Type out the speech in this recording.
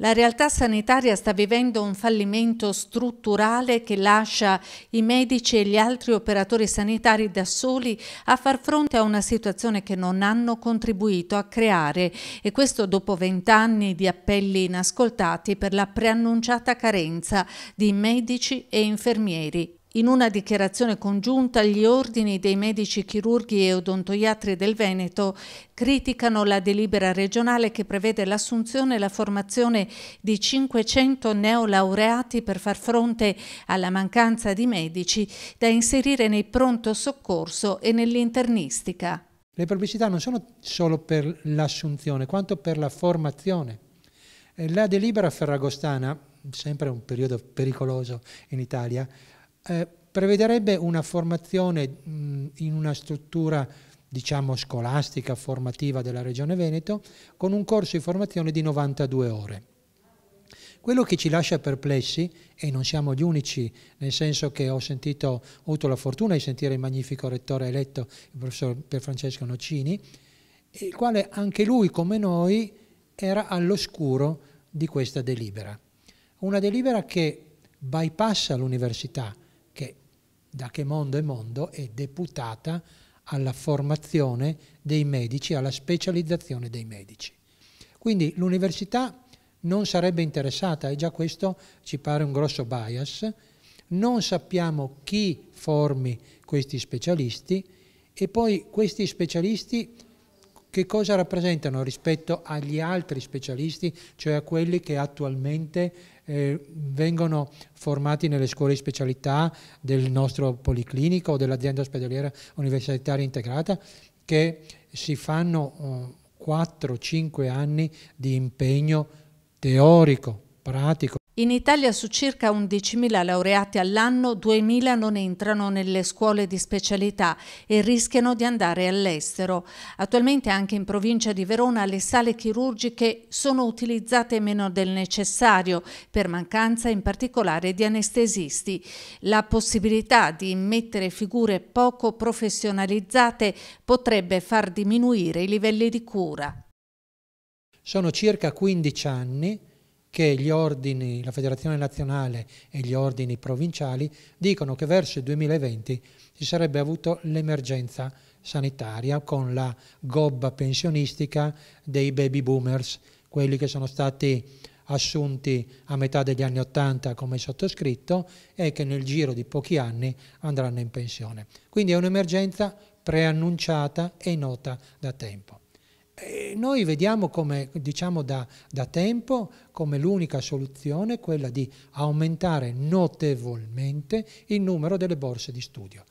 La realtà sanitaria sta vivendo un fallimento strutturale che lascia i medici e gli altri operatori sanitari da soli a far fronte a una situazione che non hanno contribuito a creare e questo dopo vent'anni di appelli inascoltati per la preannunciata carenza di medici e infermieri. In una dichiarazione congiunta gli ordini dei medici chirurghi e odontoiatri del Veneto criticano la delibera regionale che prevede l'assunzione e la formazione di 500 neolaureati per far fronte alla mancanza di medici da inserire nei pronto soccorso e nell'internistica. Le pubblicità non sono solo per l'assunzione, quanto per la formazione. Eh, la delibera ferragostana, sempre un periodo pericoloso in Italia, eh, prevederebbe una formazione mh, in una struttura diciamo scolastica, formativa della Regione Veneto, con un corso di formazione di 92 ore. Quello che ci lascia perplessi, e non siamo gli unici, nel senso che ho, sentito, ho avuto la fortuna di sentire il magnifico rettore eletto, il professor Pierfrancesco Nocini, il quale anche lui, come noi, era all'oscuro di questa delibera. Una delibera che bypassa l'università, da che mondo è mondo, è deputata alla formazione dei medici, alla specializzazione dei medici. Quindi l'università non sarebbe interessata, e già questo ci pare un grosso bias, non sappiamo chi formi questi specialisti e poi questi specialisti che cosa rappresentano rispetto agli altri specialisti, cioè a quelli che attualmente eh, vengono formati nelle scuole di specialità del nostro policlinico o dell'azienda ospedaliera universitaria integrata, che si fanno eh, 4-5 anni di impegno teorico, pratico. In Italia su circa 11.000 laureati all'anno, 2.000 non entrano nelle scuole di specialità e rischiano di andare all'estero. Attualmente anche in provincia di Verona le sale chirurgiche sono utilizzate meno del necessario per mancanza in particolare di anestesisti. La possibilità di immettere figure poco professionalizzate potrebbe far diminuire i livelli di cura. Sono circa 15 anni che gli ordini, la Federazione Nazionale e gli ordini provinciali dicono che verso il 2020 si sarebbe avuto l'emergenza sanitaria con la gobba pensionistica dei baby boomers, quelli che sono stati assunti a metà degli anni Ottanta come sottoscritto e che nel giro di pochi anni andranno in pensione. Quindi è un'emergenza preannunciata e nota da tempo. E eh, noi vediamo come, diciamo da, da tempo, come l'unica soluzione quella di aumentare notevolmente il numero delle borse di studio.